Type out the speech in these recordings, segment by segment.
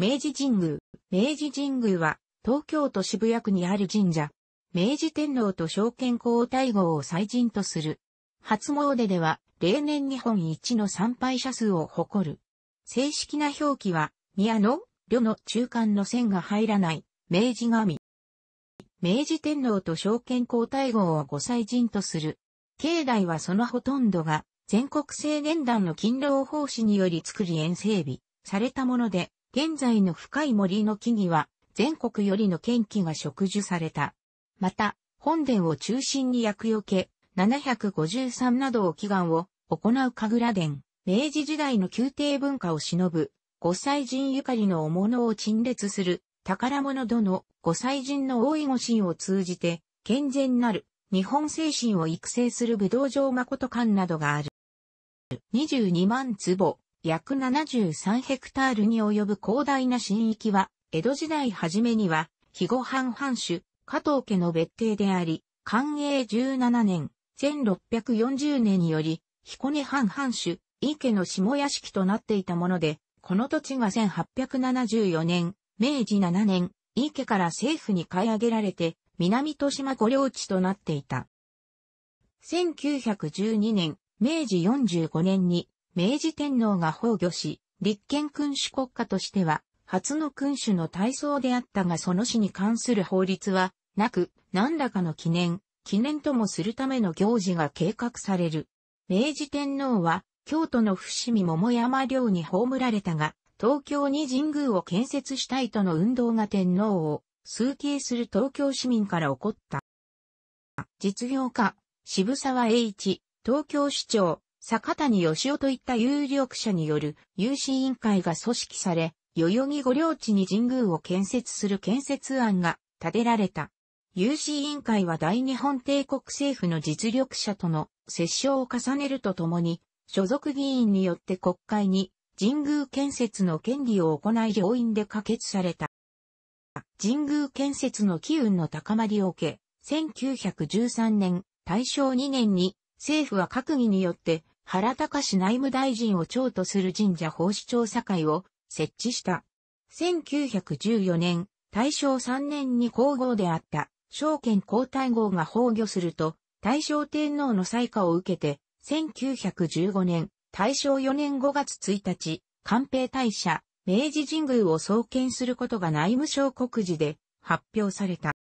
明治神宮。明治神宮は、東京都渋谷区にある神社。明治天皇と昭憲皇太后を祭神とする。初詣では、例年日本一の参拝者数を誇る。正式な表記は、宮の、旅の中間の線が入らない、明治神。明治天皇と昭憲皇太后をご祭神とする。境内はそのほとんどが、全国青年団の勤労奉仕により作り遠整備されたもので、現在の深い森の木々は、全国よりの献気が植樹された。また、本殿を中心に薬除け、753などを祈願を行う神楽殿、明治時代の宮廷文化を忍ぶ、五祭神ゆかりのお物を陳列する、宝物殿、五祭神の大い護神を通じて、健全なる、日本精神を育成する武道場誠館などがある。22万坪、約73ヘクタールに及ぶ広大な新域は、江戸時代初めには、肥後藩藩主、加藤家の別邸であり、寛永17年、1640年により、彦根藩藩主、井家の下屋敷となっていたもので、この土地が1874年、明治7年、井家から政府に買い上げられて、南豊島御領地となっていた。1912年、明治45年に明治天皇が崩御し、立憲君主国家としては、初の君主の体操であったがその死に関する法律は、なく、何らかの記念、記念ともするための行事が計画される。明治天皇は、京都の伏見桃山領に葬られたが、東京に神宮を建設したいとの運動が天皇を、崇敬する東京市民から起こった。実業家、渋沢栄一、東京市長、坂谷義夫といった有力者による有志委員会が組織され、代々木御領地に神宮を建設する建設案が立てられた。有志委員会は大日本帝国政府の実力者との折衝を重ねるとともに、所属議員によって国会に神宮建設の権利を行い上院で可決された。神宮建設の機運の高まりを受け、1913年、大正2年に政府は閣議によって原隆内務大臣を長とする神社奉仕調査会を設置した。1914年、大正3年に皇后であった、証券皇太后が崩御すると、大正天皇の裁下を受けて、1915年、大正4年5月1日、官兵大社、明治神宮を創建することが内務省告示で発表された。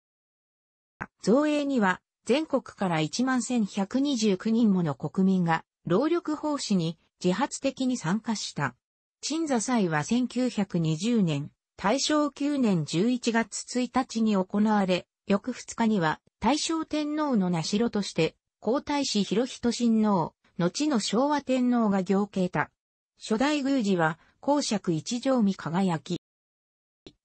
造営には、全国から11,129人もの国民が労力奉仕に自発的に参加した。鎮座祭は1920年、大正9年11月1日に行われ、翌2日には大正天皇の名代として、皇太子広仁親王、後の昭和天皇が行啓た。初代宮司は、公爵一条見輝き。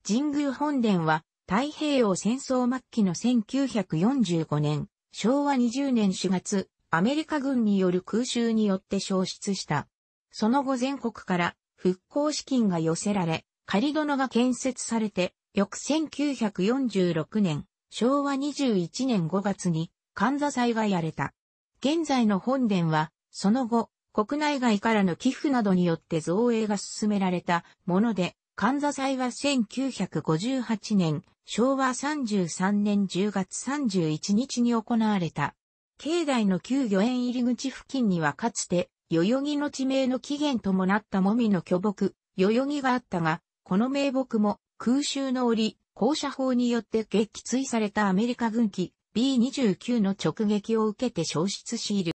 神宮本殿は、太平洋戦争末期の1945年、昭和20年4月、アメリカ軍による空襲によって消失した。その後全国から復興資金が寄せられ、仮殿が建設されて、翌1946年、昭和21年5月に、神座祭がやれた。現在の本殿は、その後、国内外からの寄付などによって造営が進められたもので、神座祭は1958年、昭和33年10月31日に行われた。境内の旧御苑入り口付近にはかつて、代々木の地名の起源ともなったもみの巨木、代々木があったが、この名木も空襲の折、降車砲によって撃墜されたアメリカ軍機 B29 の直撃を受けて消失しいる。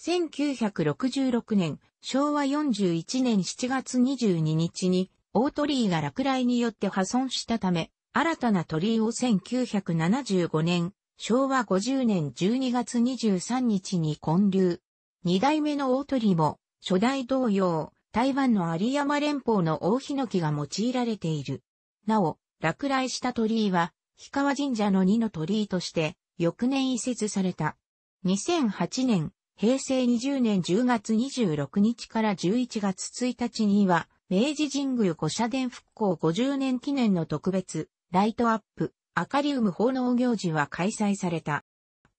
1966年、昭和41年7月22日に、大鳥居が落雷によって破損したため、新たな鳥居を1975年昭和50年12月23日に建立。二代目の大鳥も、初代同様、台湾の有山連邦の大ヒノキが用いられている。なお、落雷した鳥居は、氷川神社の二の鳥居として、翌年移設された。2008年、平成20年10月26日から11月1日には、明治神宮御社殿復興50年記念の特別、ライトアップ、アカリウム奉納行事は開催された。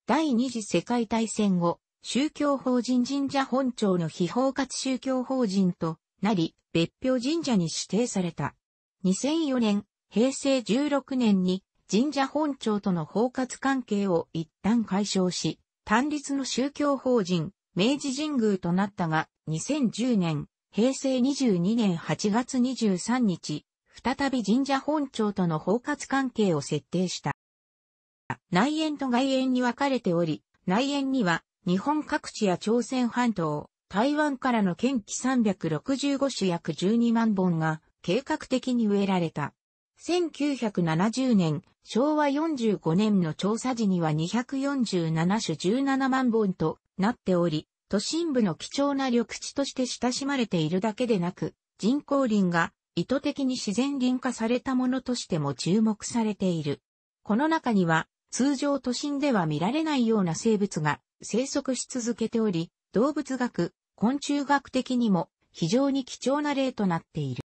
第二次世界大戦後、宗教法人神社本庁の非包括宗教法人となり、別表神社に指定された。2004年、平成16年に神社本庁との包括関係を一旦解消し、単立の宗教法人、明治神宮となったが、2010年、平成22年8月23日、再び神社本庁との包括関係を設定した。内縁と外縁に分かれており、内縁には日本各地や朝鮮半島、台湾からの県旗365種約12万本が計画的に植えられた。1970年、昭和45年の調査時には247種17万本となっており、都心部の貴重な緑地として親しまれているだけでなく、人工林が意図的に自然林化されたものとしても注目されている。この中には、通常都心では見られないような生物が生息し続けており、動物学、昆虫学的にも非常に貴重な例となっている。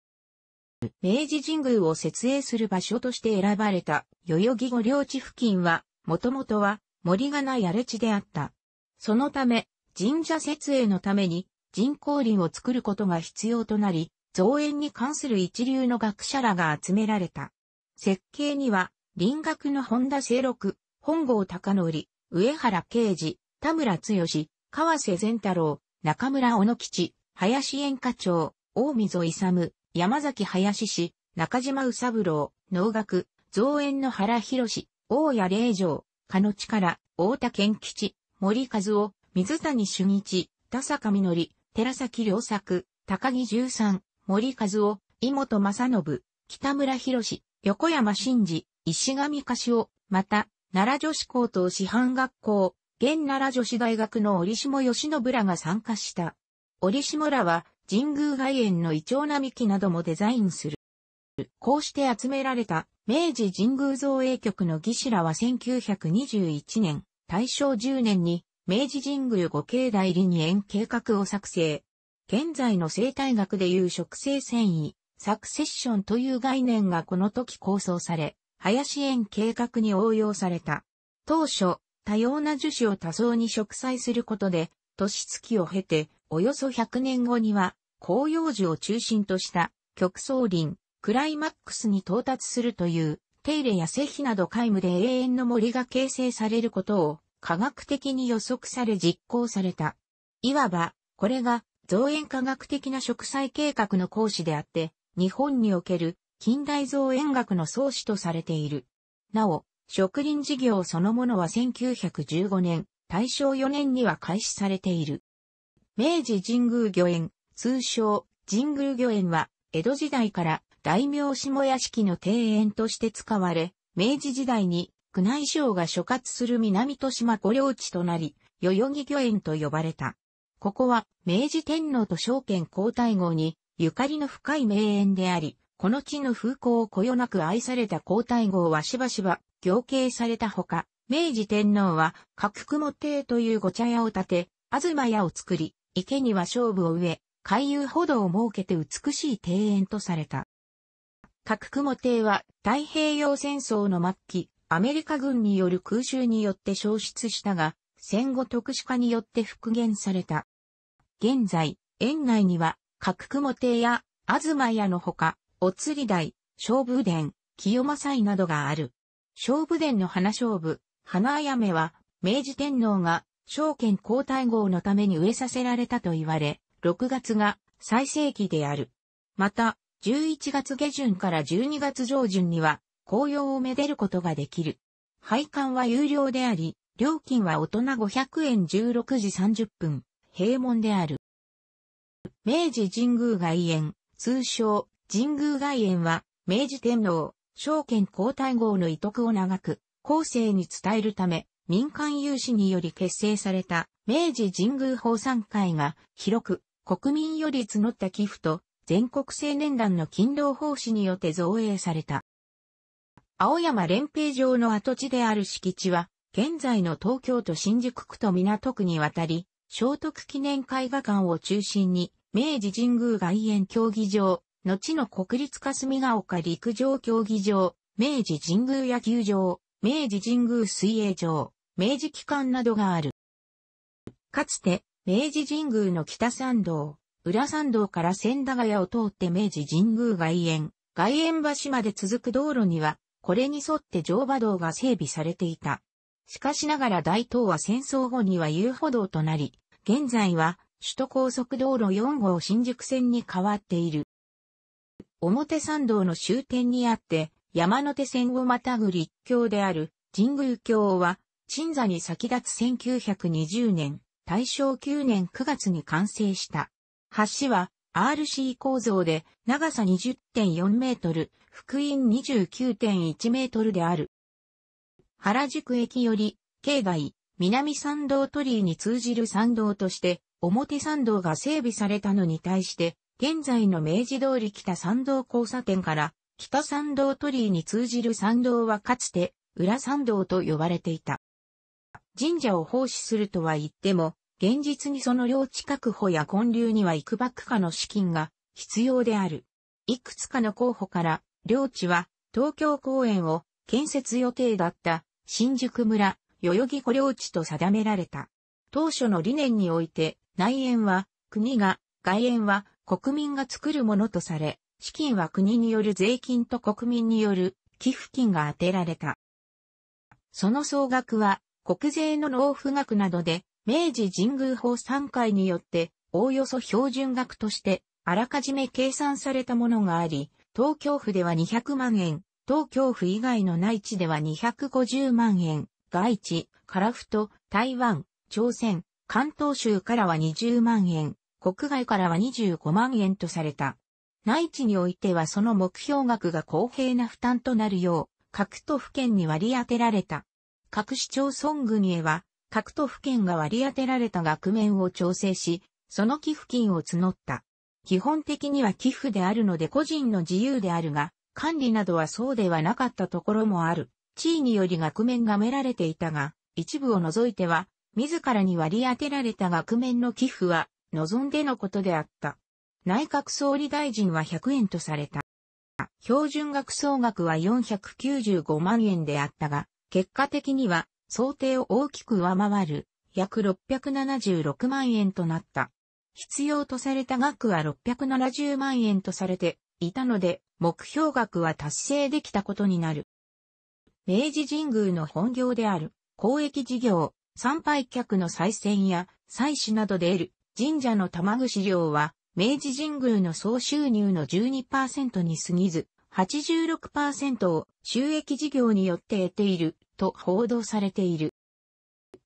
明治神宮を設営する場所として選ばれた代々木御領地付近は、もともとは森がない荒れ地であった。そのため、神社設営のために人工林を作ることが必要となり、造園に関する一流の学者らが集められた。設計には、林学の本田清六、本郷隆則、上原啓治、田村剛、川瀬善太郎、中村小野吉、林園課長、大溝勇、山崎林氏、中島宇三郎、農学、造園の原博士、大谷霊城、鹿野力、大田健吉、森和夫、水谷俊一、田坂実、寺崎良作、高木十三、森和夫、井本正信、北村博士、横山真治、石上柏夫、また、奈良女子高等師範学校、現奈良女子大学の折下義信らが参加した。折下らは、神宮外苑のイチョウ並木などもデザインする。こうして集められた明治神宮造営局の義士らは1921年、大正10年に明治神宮五境代理に園計画を作成。現在の生態学でいう植生繊維、サクセッションという概念がこの時構想され、林園計画に応用された。当初、多様な樹脂を多層に植栽することで、年月を経て、およそ100年後には、広葉樹を中心とした極層林、クライマックスに到達するという、手入れや施肥など皆無で永遠の森が形成されることを科学的に予測され実行された。いわば、これが造園科学的な植栽計画の講師であって、日本における近代造園学の創始とされている。なお、植林事業そのものは1915年、大正4年には開始されている。明治神宮御苑、通称神宮御苑は、江戸時代から大名下屋敷の庭園として使われ、明治時代に宮内省が所轄する南豊島御領地となり、代々木御苑と呼ばれた。ここは明治天皇と証券皇太后にゆかりの深い名園であり、この地の風光をこよなく愛された皇太后はしばしば行刑されたほか、明治天皇は各雲亭というご茶屋を建て、東屋を作り、池には勝負を植え、海遊歩道を設けて美しい庭園とされた。各雲亭は太平洋戦争の末期、アメリカ軍による空襲によって消失したが、戦後特殊化によって復元された。現在、園内には、角雲亭や、東屋のほか、お釣り台、勝負殿、清正井などがある。勝負殿の花勝負、花あやめは、明治天皇が、証券皇太后のために植えさせられたと言われ、6月が最盛期である。また、11月下旬から12月上旬には、紅葉をめでることができる。配管は有料であり、料金は大人500円16時30分、平門である。明治神宮外苑、通称、神宮外苑は、明治天皇、証券皇太后の遺徳を長く、後世に伝えるため、民間有志により結成された、明治神宮法産会が、広く、国民より募った寄付と、全国青年団の勤労奉仕によって造営された。青山連平城の跡地である敷地は、現在の東京都新宿区と港区に渡り、聖徳記念絵画館を中心に、明治神宮外苑競技場、後の国立霞ヶ丘陸上競技場、明治神宮野球場、明治神宮水泳場、明治機関などがある。かつて、明治神宮の北参道、浦参道から千駄ヶ谷を通って明治神宮外苑、外苑橋まで続く道路には、これに沿って乗馬道が整備されていた。しかしながら大東は戦争後には遊歩道となり、現在は首都高速道路4号新宿線に変わっている。表参道の終点にあって、山手線をまたぐ立教である神宮教は、鎮座に先立つ1920年、大正9年9月に完成した。橋は RC 構造で長さ20.4メートル、福音29.1メートルである。原宿駅より、境外、南参道鳥居に通じる参道として、表参道が整備されたのに対して、現在の明治通り北参道交差点から北参道鳥居に通じる参道はかつて裏参道と呼ばれていた。神社を奉仕するとは言っても、現実にその領地確保や建立には幾ばくかの資金が必要である。いくつかの候補から、領地は東京公園を建設予定だった新宿村、代々木古領地と定められた。当初の理念において、内縁は国が、外縁は国民が作るものとされ、資金は国による税金と国民による寄付金が充てられた。その総額は国税の納付額などで明治神宮法3回によっておおよそ標準額としてあらかじめ計算されたものがあり、東京府では200万円、東京府以外の内地では250万円、外地、カラフト、台湾、朝鮮、関東州からは20万円、国外からは25万円とされた。内地においてはその目標額が公平な負担となるよう、各都府県に割り当てられた。各市町村組へは、各都府県が割り当てられた額面を調整し、その寄付金を募った。基本的には寄付であるので個人の自由であるが、管理などはそうではなかったところもある。地位により額面がめられていたが、一部を除いては、自らに割り当てられた額面の寄付は、望んでのことであった。内閣総理大臣は100円とされた。標準額総額は495万円であったが、結果的には想定を大きく上回る約676万円となった。必要とされた額は670万円とされていたので、目標額は達成できたことになる。明治神宮の本業である公益事業、参拝客の再選や祭祀などで得る神社の玉串料は明治神宮の総収入の12%に過ぎず86%を収益事業によって得ていると報道されている。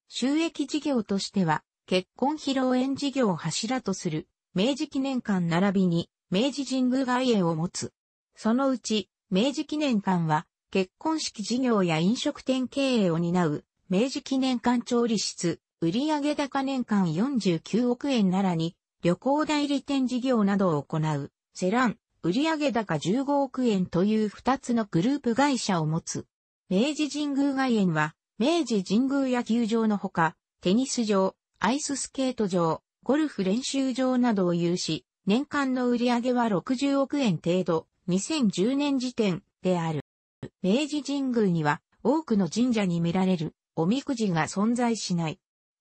収益事業としては結婚披露宴事業を柱とする明治記念館並びに明治神宮外苑を持つ。そのうち明治記念館は結婚式事業や飲食店経営を担う、明治記念館調理室、売上高年間49億円ならに、旅行代理店事業などを行う、セラン、売上高15億円という2つのグループ会社を持つ。明治神宮外苑は、明治神宮野球場のほか、テニス場、アイススケート場、ゴルフ練習場などを有し、年間の売上は60億円程度、2010年時点である。明治神宮には多くの神社に見られるおみくじが存在しない。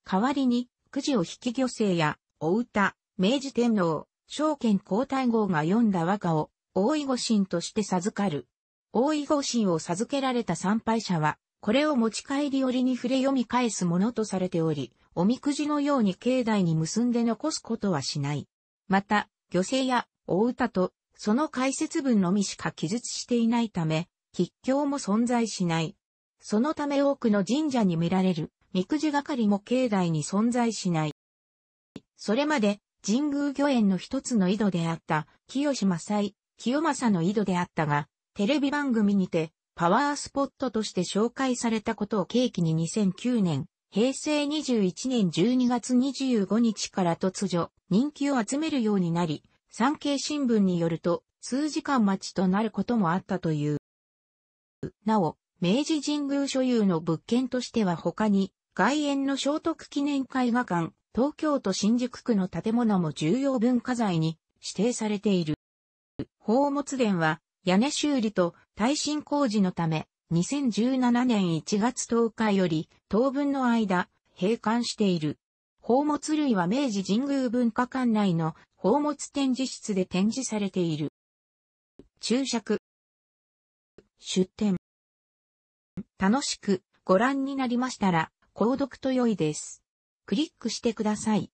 代わりに、くじを引き漁生や、お歌、明治天皇、昭憲皇太后が読んだ和歌を、大井御神として授かる。大井御神を授けられた参拝者は、これを持ち帰り折に触れ読み返すものとされており、おみくじのように境内に結んで残すことはしない。また、漁生や、お歌と、その解説文のみしか記述していないため、吉凶も存在しない。そのため多くの神社に見られる、みくじ係も境内に存在しない。それまで、神宮御苑の一つの井戸であった、清島祭、清正の井戸であったが、テレビ番組にて、パワースポットとして紹介されたことを契機に2009年、平成21年12月25日から突如、人気を集めるようになり、産経新聞によると、数時間待ちとなることもあったという。なお、明治神宮所有の物件としては他に、外苑の聖徳記念絵画館、東京都新宿区の建物も重要文化財に指定されている。宝物殿は屋根修理と耐震工事のため、2017年1月10日より当分の間、閉館している。宝物類は明治神宮文化館内の宝物展示室で展示されている。注釈、出店。楽しくご覧になりましたら、購読と良いです。クリックしてください。